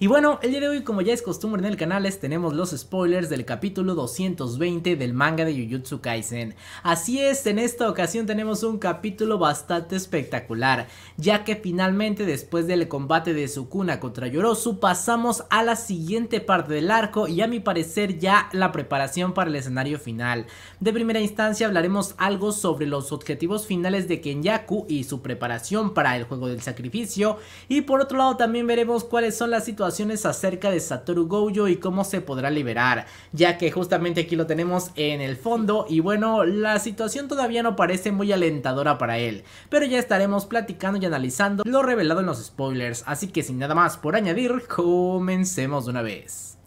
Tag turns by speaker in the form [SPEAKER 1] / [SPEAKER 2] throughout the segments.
[SPEAKER 1] Y bueno, el día de hoy, como ya es costumbre en el canal, les tenemos los spoilers del capítulo 220 del manga de Jujutsu Kaisen. Así es, en esta ocasión tenemos un capítulo bastante espectacular, ya que finalmente después del combate de Sukuna contra Yorosu, pasamos a la siguiente parte del arco y a mi parecer ya la preparación para el escenario final. De primera instancia hablaremos algo sobre los objetivos finales de Kenyaku y su preparación para el juego del sacrificio, y por otro lado también veremos cuáles son las situaciones acerca de Satoru Gojo y cómo se podrá liberar, ya que justamente aquí lo tenemos en el fondo y bueno, la situación todavía no parece muy alentadora para él, pero ya estaremos platicando y analizando lo revelado en los spoilers, así que sin nada más por añadir, comencemos de una vez.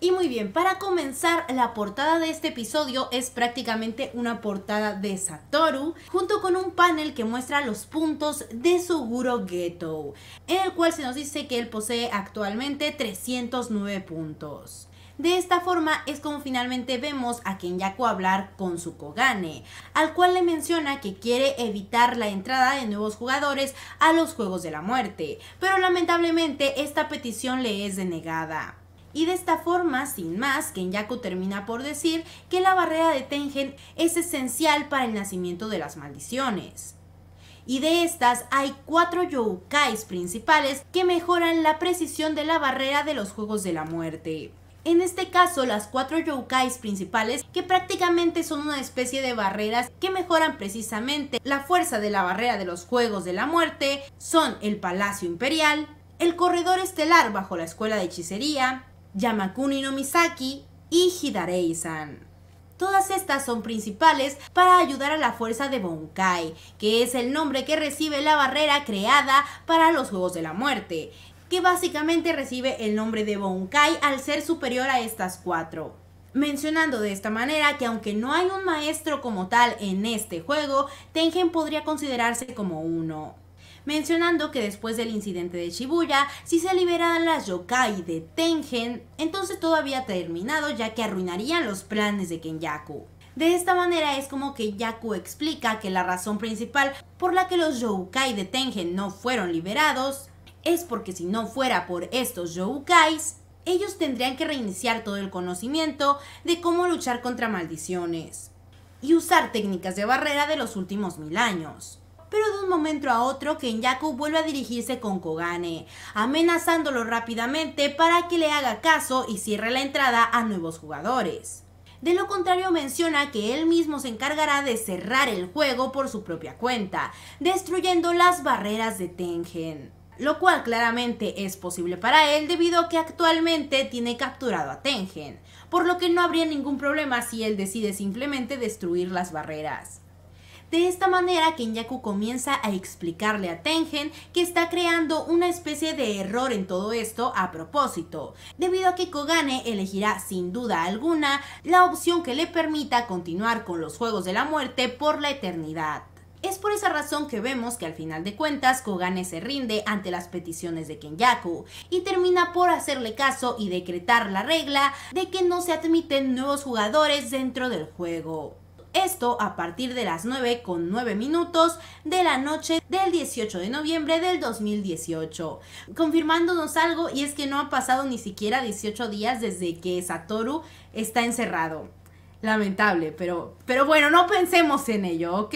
[SPEAKER 2] Y muy bien, para comenzar, la portada de este episodio es prácticamente una portada de Satoru, junto con un panel que muestra los puntos de Suguro Ghetto, en el cual se nos dice que él posee actualmente 309 puntos. De esta forma es como finalmente vemos a Kenyaku hablar con su Kogane, al cual le menciona que quiere evitar la entrada de nuevos jugadores a los Juegos de la Muerte, pero lamentablemente esta petición le es denegada. Y de esta forma, sin más, Kenyaku termina por decir que la barrera de Tengen es esencial para el nacimiento de las maldiciones. Y de estas hay cuatro yokais principales que mejoran la precisión de la barrera de los Juegos de la Muerte. En este caso, las cuatro yokais principales, que prácticamente son una especie de barreras que mejoran precisamente la fuerza de la barrera de los Juegos de la Muerte, son el Palacio Imperial, el Corredor Estelar bajo la Escuela de Hechicería, Yamakuni no Misaki y Hidareisan, Todas estas son principales para ayudar a la fuerza de Bonkai, que es el nombre que recibe la barrera creada para los Juegos de la Muerte, que básicamente recibe el nombre de Bonkai al ser superior a estas cuatro. Mencionando de esta manera que aunque no hay un maestro como tal en este juego, Tengen podría considerarse como uno mencionando que después del incidente de Shibuya, si se liberaran las yokai de Tengen, entonces todo había terminado ya que arruinarían los planes de Kenyaku. De esta manera es como que Yaku explica que la razón principal por la que los yokai de Tengen no fueron liberados es porque si no fuera por estos yokais, ellos tendrían que reiniciar todo el conocimiento de cómo luchar contra maldiciones y usar técnicas de barrera de los últimos mil años pero de un momento a otro Kenyaku vuelve a dirigirse con Kogane, amenazándolo rápidamente para que le haga caso y cierre la entrada a nuevos jugadores. De lo contrario menciona que él mismo se encargará de cerrar el juego por su propia cuenta, destruyendo las barreras de Tengen. Lo cual claramente es posible para él debido a que actualmente tiene capturado a Tengen, por lo que no habría ningún problema si él decide simplemente destruir las barreras. De esta manera, Kenyaku comienza a explicarle a Tengen que está creando una especie de error en todo esto a propósito, debido a que Kogane elegirá sin duda alguna la opción que le permita continuar con los Juegos de la Muerte por la eternidad. Es por esa razón que vemos que al final de cuentas Kogane se rinde ante las peticiones de Kenyaku y termina por hacerle caso y decretar la regla de que no se admiten nuevos jugadores dentro del juego. Esto a partir de las 9 con 9 minutos de la noche del 18 de noviembre del 2018. Confirmándonos algo y es que no ha pasado ni siquiera 18 días desde que Satoru está encerrado. Lamentable, pero, pero bueno, no pensemos en ello, ¿ok?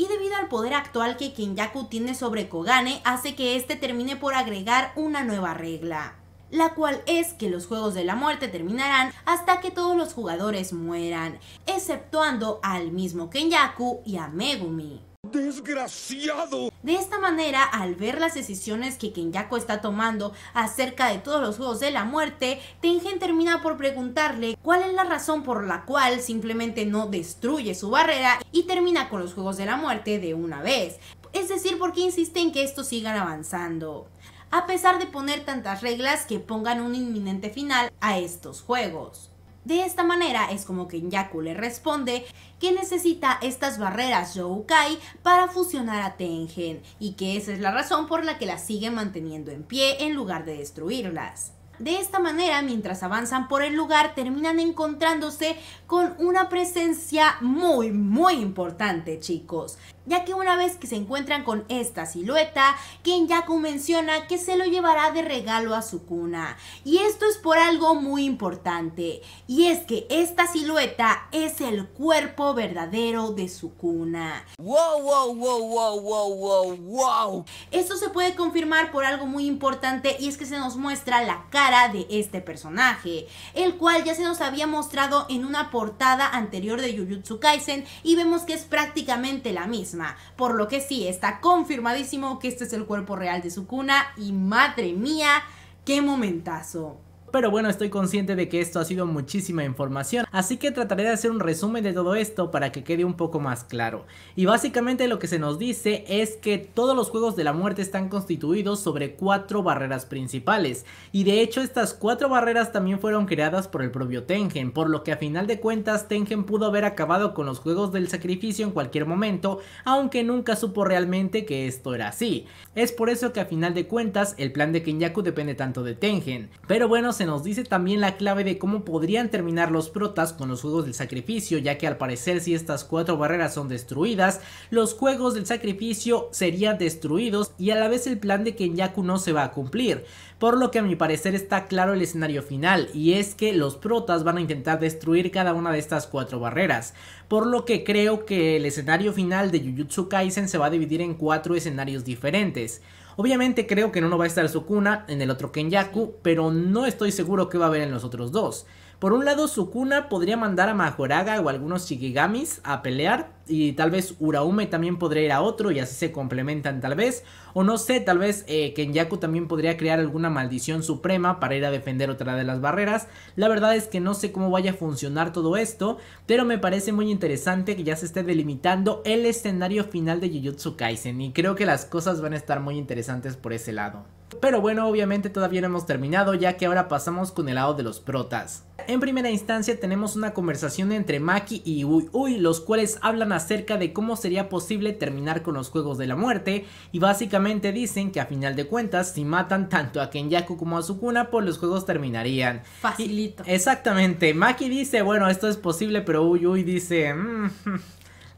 [SPEAKER 2] y debido al poder actual que Kenyaku tiene sobre Kogane, hace que este termine por agregar una nueva regla la cual es que los Juegos de la Muerte terminarán hasta que todos los jugadores mueran, exceptuando al mismo Kenyaku y a Megumi. ¡Desgraciado! De esta manera, al ver las decisiones que Kenyaku está tomando acerca de todos los juegos de la muerte, Tengen termina por preguntarle cuál es la razón por la cual simplemente no destruye su barrera y termina con los juegos de la muerte de una vez. Es decir, por qué insiste en que estos sigan avanzando a pesar de poner tantas reglas que pongan un inminente final a estos juegos. De esta manera es como que yaku le responde que necesita estas barreras Youkai para fusionar a Tengen y que esa es la razón por la que las sigue manteniendo en pie en lugar de destruirlas. De esta manera, mientras avanzan por el lugar, terminan encontrándose con una presencia muy, muy importante, chicos ya que una vez que se encuentran con esta silueta, ya menciona que se lo llevará de regalo a su cuna. Y esto es por algo muy importante, y es que esta silueta es el cuerpo verdadero de su cuna. ¡Wow, wow, wow, wow, wow, wow, wow! Esto se puede confirmar por algo muy importante y es que se nos muestra la cara de este personaje, el cual ya se nos había mostrado en una portada anterior de Jujutsu Kaisen y vemos que es prácticamente la misma por lo que sí, está confirmadísimo que este es el cuerpo real de su cuna y madre mía, qué momentazo.
[SPEAKER 1] Pero bueno, estoy consciente de que esto ha sido muchísima información, así que trataré de hacer un resumen de todo esto para que quede un poco más claro. Y básicamente lo que se nos dice es que todos los juegos de la muerte están constituidos sobre cuatro barreras principales, y de hecho estas cuatro barreras también fueron creadas por el propio Tengen, por lo que a final de cuentas Tengen pudo haber acabado con los juegos del sacrificio en cualquier momento, aunque nunca supo realmente que esto era así. Es por eso que a final de cuentas el plan de Kenyaku depende tanto de Tengen. Pero bueno, se nos dice también la clave de cómo podrían terminar los protas con los juegos del sacrificio, ya que al parecer si estas cuatro barreras son destruidas, los juegos del sacrificio serían destruidos y a la vez el plan de Kenyaku no se va a cumplir, por lo que a mi parecer está claro el escenario final y es que los protas van a intentar destruir cada una de estas cuatro barreras, por lo que creo que el escenario final de Jujutsu Kaisen se va a dividir en cuatro escenarios diferentes. Obviamente creo que no va a estar Sukuna en el otro Kenyaku, pero no estoy seguro que va a haber en los otros dos. Por un lado, Sukuna podría mandar a Majoraga o algunos Shigigamis a pelear. Y tal vez Uraume también podría ir a otro y así se complementan tal vez. O no sé, tal vez eh, Kenyaku también podría crear alguna maldición suprema para ir a defender otra de las barreras. La verdad es que no sé cómo vaya a funcionar todo esto, pero me parece muy interesante que ya se esté delimitando el escenario final de Jujutsu Kaisen. Y creo que las cosas van a estar muy interesantes por ese lado. Pero bueno, obviamente todavía no hemos terminado ya que ahora pasamos con el lado de los protas. En primera instancia tenemos una conversación entre Maki y Uy Uy, los cuales hablan acerca de cómo sería posible terminar con los Juegos de la Muerte y básicamente dicen que a final de cuentas si matan tanto a Kenyaku como a Sukuna pues los Juegos terminarían. Facilito. exactamente, Maki dice bueno esto es posible pero Uy Uy dice mm,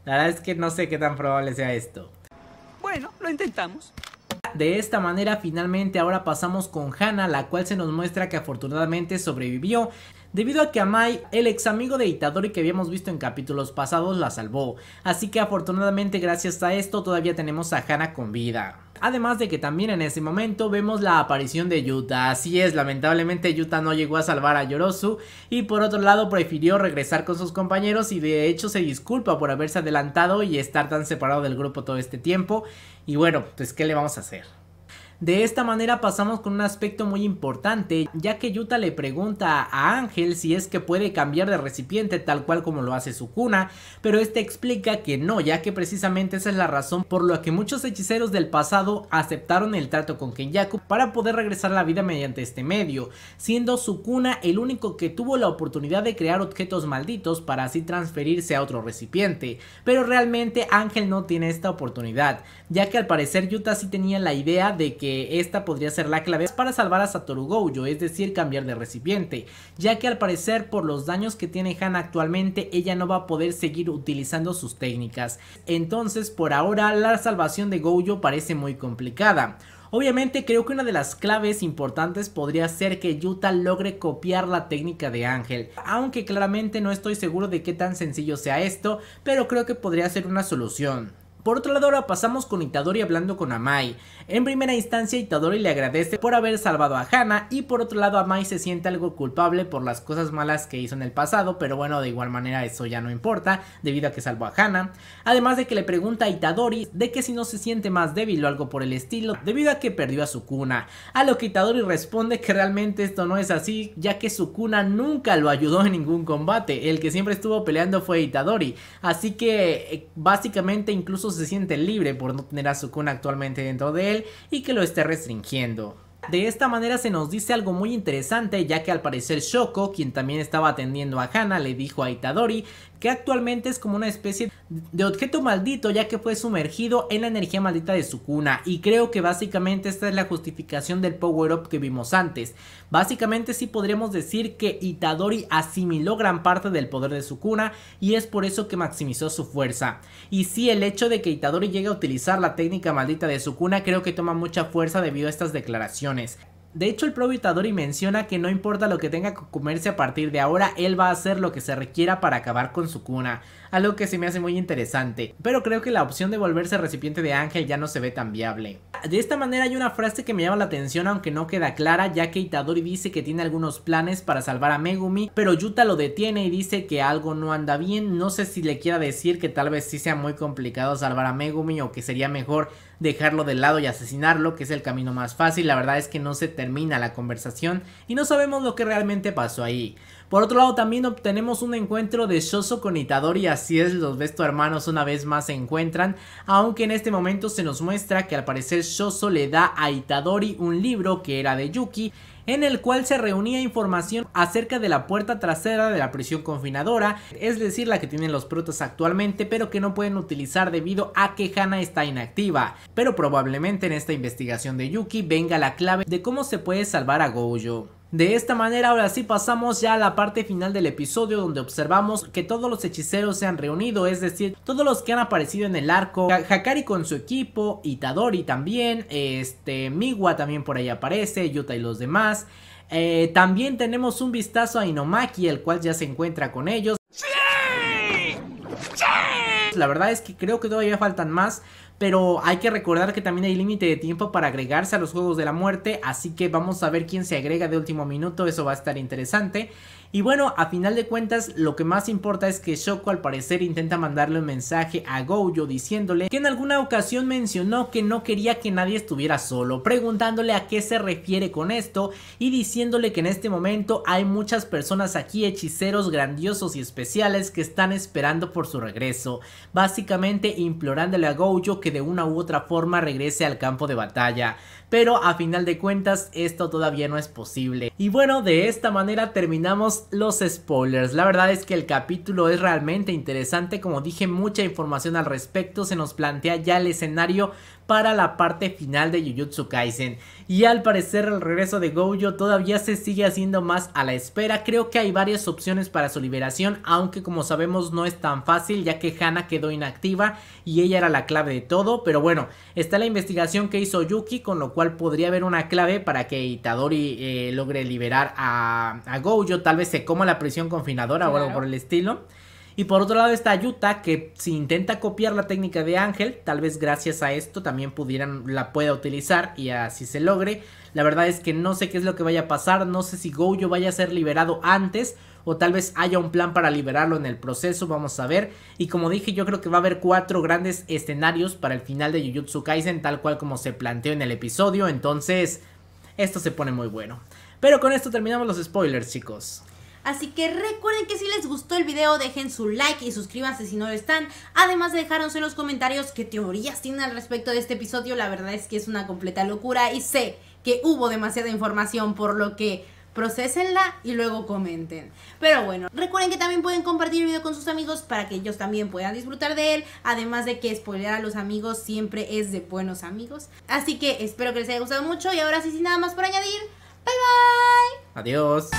[SPEAKER 1] la verdad es que no sé qué tan probable sea esto.
[SPEAKER 2] Bueno, lo intentamos
[SPEAKER 1] de esta manera finalmente ahora pasamos con Hannah, la cual se nos muestra que afortunadamente sobrevivió debido a que Amai, el ex amigo de Itadori que habíamos visto en capítulos pasados, la salvó. Así que afortunadamente gracias a esto todavía tenemos a Hana con vida. Además de que también en ese momento vemos la aparición de Yuta. Así es, lamentablemente Yuta no llegó a salvar a Yorosu y por otro lado prefirió regresar con sus compañeros y de hecho se disculpa por haberse adelantado y estar tan separado del grupo todo este tiempo. Y bueno, pues ¿qué le vamos a hacer? De esta manera pasamos con un aspecto muy importante, ya que Yuta le pregunta a Ángel si es que puede cambiar de recipiente tal cual como lo hace Sukuna, pero este explica que no, ya que precisamente esa es la razón por la que muchos hechiceros del pasado aceptaron el trato con Kenyaku para poder regresar a la vida mediante este medio, siendo Sukuna el único que tuvo la oportunidad de crear objetos malditos para así transferirse a otro recipiente, pero realmente Ángel no tiene esta oportunidad, ya que al parecer Yuta sí tenía la idea de que esta podría ser la clave para salvar a Satoru Gojo, es decir, cambiar de recipiente, ya que al parecer por los daños que tiene Han actualmente ella no va a poder seguir utilizando sus técnicas. Entonces, por ahora, la salvación de Gojo parece muy complicada. Obviamente creo que una de las claves importantes podría ser que Yuta logre copiar la técnica de Ángel, aunque claramente no estoy seguro de qué tan sencillo sea esto, pero creo que podría ser una solución. Por otro lado, ahora pasamos con Itadori hablando con Amai. En primera instancia, Itadori le agradece por haber salvado a Hana y por otro lado, Amai se siente algo culpable por las cosas malas que hizo en el pasado, pero bueno, de igual manera eso ya no importa, debido a que salvó a Hana. Además de que le pregunta a Itadori de que si no se siente más débil o algo por el estilo, debido a que perdió a su cuna, A lo que Itadori responde que realmente esto no es así, ya que su cuna nunca lo ayudó en ningún combate, el que siempre estuvo peleando fue Itadori. Así que eh, básicamente incluso se siente libre por no tener a Sukuna actualmente dentro de él y que lo esté restringiendo. De esta manera se nos dice algo muy interesante ya que al parecer Shoko, quien también estaba atendiendo a Hana, le dijo a Itadori que actualmente es como una especie de objeto maldito ya que fue sumergido en la energía maldita de su cuna y creo que básicamente esta es la justificación del power up que vimos antes. Básicamente sí podríamos decir que Itadori asimiló gran parte del poder de su cuna y es por eso que maximizó su fuerza. Y sí el hecho de que Itadori llegue a utilizar la técnica maldita de su cuna creo que toma mucha fuerza debido a estas declaraciones. De hecho, el propio Itadori menciona que no importa lo que tenga que comerse a partir de ahora, él va a hacer lo que se requiera para acabar con su cuna, algo que se me hace muy interesante, pero creo que la opción de volverse recipiente de ángel ya no se ve tan viable. De esta manera hay una frase que me llama la atención aunque no queda clara, ya que Itadori dice que tiene algunos planes para salvar a Megumi, pero Yuta lo detiene y dice que algo no anda bien, no sé si le quiera decir que tal vez sí sea muy complicado salvar a Megumi o que sería mejor dejarlo de lado y asesinarlo, que es el camino más fácil, la verdad es que no se termina la conversación y no sabemos lo que realmente pasó ahí. Por otro lado, también obtenemos un encuentro de Shoso con Itadori, así es, los Besto hermanos una vez más se encuentran, aunque en este momento se nos muestra que al parecer Shoso le da a Itadori un libro que era de Yuki, en el cual se reunía información acerca de la puerta trasera de la prisión confinadora, es decir, la que tienen los protas actualmente, pero que no pueden utilizar debido a que Hana está inactiva. Pero probablemente en esta investigación de Yuki venga la clave de cómo se puede salvar a Gojo. De esta manera ahora sí pasamos ya a la parte final del episodio donde observamos que todos los hechiceros se han reunido, es decir, todos los que han aparecido en el arco, Hakari con su equipo, Itadori también, este, Miwa también por ahí aparece, Yuta y los demás. Eh, también tenemos un vistazo a Inomaki, el cual ya se encuentra con ellos. La verdad es que creo que todavía faltan más pero hay que recordar que también hay límite de tiempo para agregarse a los Juegos de la Muerte, así que vamos a ver quién se agrega de último minuto, eso va a estar interesante. Y bueno, a final de cuentas, lo que más importa es que Shoko al parecer intenta mandarle un mensaje a Gojo diciéndole que en alguna ocasión mencionó que no quería que nadie estuviera solo, preguntándole a qué se refiere con esto y diciéndole que en este momento hay muchas personas aquí, hechiceros grandiosos y especiales que están esperando por su regreso, básicamente implorándole a Gojo que de una u otra forma regrese al campo de batalla, pero a final de cuentas esto todavía no es posible. Y bueno, de esta manera terminamos los spoilers. La verdad es que el capítulo es realmente interesante, como dije, mucha información al respecto, se nos plantea ya el escenario para la parte final de Jujutsu Kaisen. Y al parecer el regreso de Gojo todavía se sigue haciendo más a la espera. Creo que hay varias opciones para su liberación, aunque como sabemos no es tan fácil ya que Hana quedó inactiva y ella era la clave de todo. Pero bueno, está la investigación que hizo Yuki, con lo cual podría haber una clave para que Itadori eh, logre liberar a, a Gojo. Tal vez se coma la prisión confinadora o algo por el estilo. Y por otro lado está Yuta que si intenta copiar la técnica de Ángel, tal vez gracias a esto también pudieran, la pueda utilizar y así se logre. La verdad es que no sé qué es lo que vaya a pasar, no sé si Gojo vaya a ser liberado antes o tal vez haya un plan para liberarlo en el proceso, vamos a ver. Y como dije, yo creo que va a haber cuatro grandes escenarios para el final de Jujutsu Kaisen, tal cual como se planteó en el episodio, entonces esto se pone muy bueno. Pero con esto terminamos los spoilers, chicos.
[SPEAKER 2] Así que recuerden que si les gustó el video dejen su like y suscríbanse si no lo están. Además de en los comentarios qué teorías tienen al respecto de este episodio. La verdad es que es una completa locura y sé que hubo demasiada información por lo que procesenla y luego comenten. Pero bueno, recuerden que también pueden compartir el video con sus amigos para que ellos también puedan disfrutar de él, además de que spoiler a los amigos siempre es de buenos amigos. Así que espero que les haya gustado mucho y ahora sí sin nada más por añadir, Bye bye.
[SPEAKER 1] Adiós.